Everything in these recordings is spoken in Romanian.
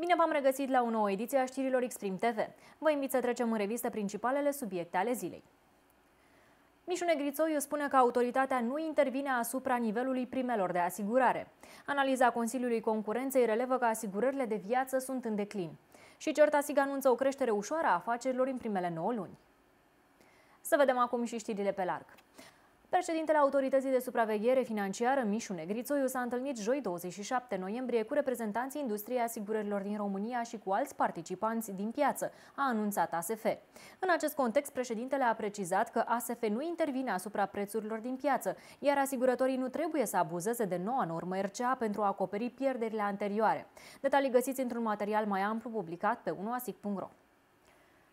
Bine v-am regăsit la o nouă ediție a știrilor Extreme TV. Vă invit să trecem în revistă principalele subiecte ale zilei. Mișu Negrițoiu spune că autoritatea nu intervine asupra nivelului primelor de asigurare. Analiza Consiliului Concurenței relevă că asigurările de viață sunt în declin. Și Sig anunță o creștere ușoară a afacerilor în primele 9 luni. Să vedem acum și știrile pe larg. Președintele Autorității de Supraveghere Financiară, Mișu Negrițoiu, s-a întâlnit joi 27 noiembrie cu reprezentanții industriei asigurărilor din România și cu alți participanți din piață, a anunțat ASF. În acest context, președintele a precizat că ASF nu intervine asupra prețurilor din piață, iar asigurătorii nu trebuie să abuzeze de noua normă RCA pentru a acoperi pierderile anterioare. Detalii găsiți într-un material mai amplu publicat pe unoasic.ro.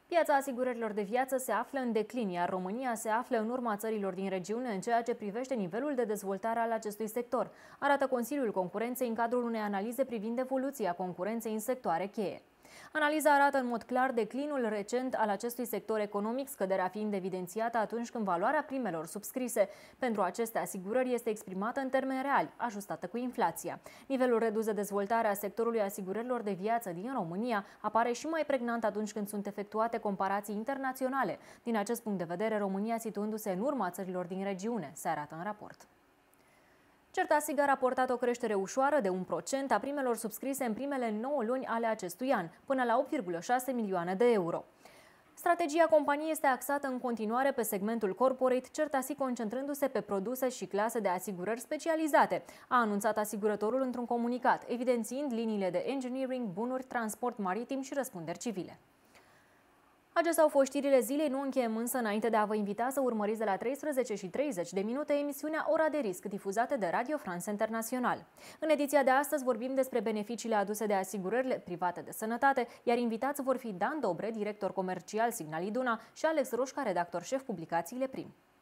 Piața asigurărilor de viață se află în declin, iar România se află în urma țărilor din regiune în ceea ce privește nivelul de dezvoltare al acestui sector, arată Consiliul Concurenței în cadrul unei analize privind evoluția concurenței în sectoare cheie. Analiza arată în mod clar declinul recent al acestui sector economic, scăderea fiind evidențiată atunci când valoarea primelor subscrise pentru aceste asigurări este exprimată în termeni reali, ajustată cu inflația. Nivelul redus de dezvoltare a sectorului asigurărilor de viață din România apare și mai pregnant atunci când sunt efectuate comparații internaționale. Din acest punct de vedere, România situându-se în urma țărilor din regiune, se arată în raport. Certasig a raportat o creștere ușoară de 1% a primelor subscrise în primele 9 luni ale acestui an, până la 8,6 milioane de euro. Strategia companiei este axată în continuare pe segmentul corporate, Certasi concentrându-se pe produse și clase de asigurări specializate, a anunțat asigurătorul într-un comunicat, evidențiind liniile de engineering, bunuri, transport maritim și răspunderi civile. Acestea au fost știrile zilei, nu încheiem însă înainte de a vă invita să urmăriți de la 13 și 30 de minute emisiunea Ora de Risc, difuzată de Radio France International. În ediția de astăzi vorbim despre beneficiile aduse de asigurările private de sănătate, iar invitați vor fi Dan Dobre, director comercial Signal Iduna și Alex Roșca, redactor șef publicațiile Prim.